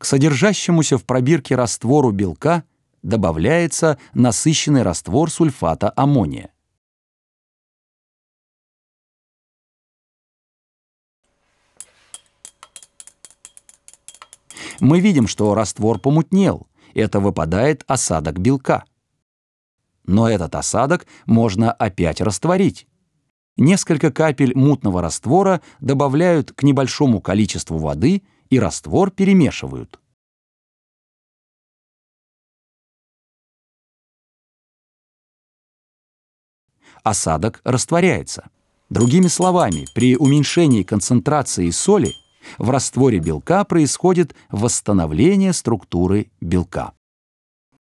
К содержащемуся в пробирке раствору белка добавляется насыщенный раствор сульфата аммония. Мы видим, что раствор помутнел, это выпадает осадок белка. Но этот осадок можно опять растворить. Несколько капель мутного раствора добавляют к небольшому количеству воды – и раствор перемешивают. Осадок растворяется. Другими словами, при уменьшении концентрации соли в растворе белка происходит восстановление структуры белка.